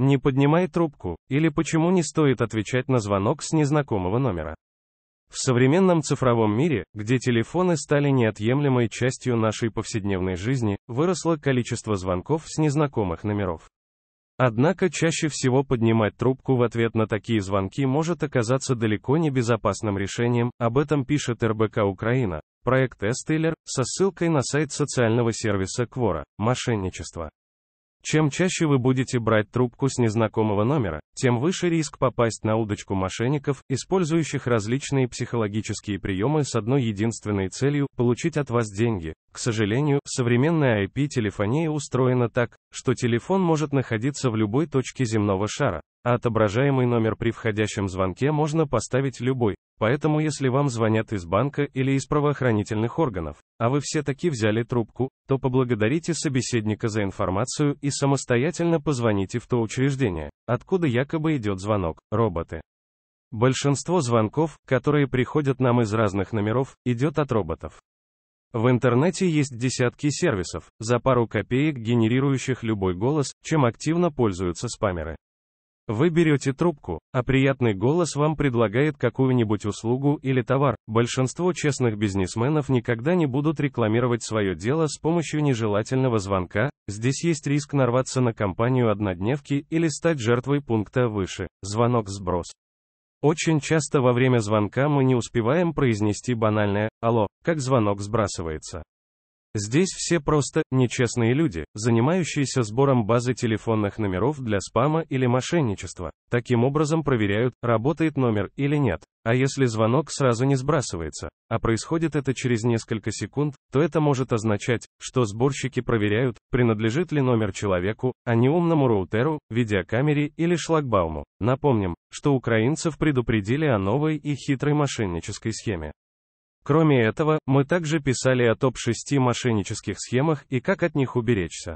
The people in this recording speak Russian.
Не поднимай трубку, или почему не стоит отвечать на звонок с незнакомого номера. В современном цифровом мире, где телефоны стали неотъемлемой частью нашей повседневной жизни, выросло количество звонков с незнакомых номеров. Однако чаще всего поднимать трубку в ответ на такие звонки может оказаться далеко не безопасным решением, об этом пишет РБК Украина, проект Эстейлер, со ссылкой на сайт социального сервиса Квора, мошенничество. Чем чаще вы будете брать трубку с незнакомого номера, тем выше риск попасть на удочку мошенников, использующих различные психологические приемы с одной единственной целью – получить от вас деньги. К сожалению, современная IP-телефония устроена так, что телефон может находиться в любой точке земного шара, а отображаемый номер при входящем звонке можно поставить любой, Поэтому если вам звонят из банка или из правоохранительных органов, а вы все-таки взяли трубку, то поблагодарите собеседника за информацию и самостоятельно позвоните в то учреждение, откуда якобы идет звонок, роботы. Большинство звонков, которые приходят нам из разных номеров, идет от роботов. В интернете есть десятки сервисов, за пару копеек генерирующих любой голос, чем активно пользуются спамеры. Вы берете трубку, а приятный голос вам предлагает какую-нибудь услугу или товар. Большинство честных бизнесменов никогда не будут рекламировать свое дело с помощью нежелательного звонка, здесь есть риск нарваться на компанию однодневки или стать жертвой пункта выше. Звонок-сброс. Очень часто во время звонка мы не успеваем произнести банальное «Алло», как звонок сбрасывается. Здесь все просто нечестные люди, занимающиеся сбором базы телефонных номеров для спама или мошенничества. Таким образом проверяют, работает номер или нет. А если звонок сразу не сбрасывается, а происходит это через несколько секунд, то это может означать, что сборщики проверяют, принадлежит ли номер человеку, а не умному роутеру, видеокамере или шлагбауму. Напомним, что украинцев предупредили о новой и хитрой мошеннической схеме. Кроме этого, мы также писали о топ-6 мошеннических схемах и как от них уберечься.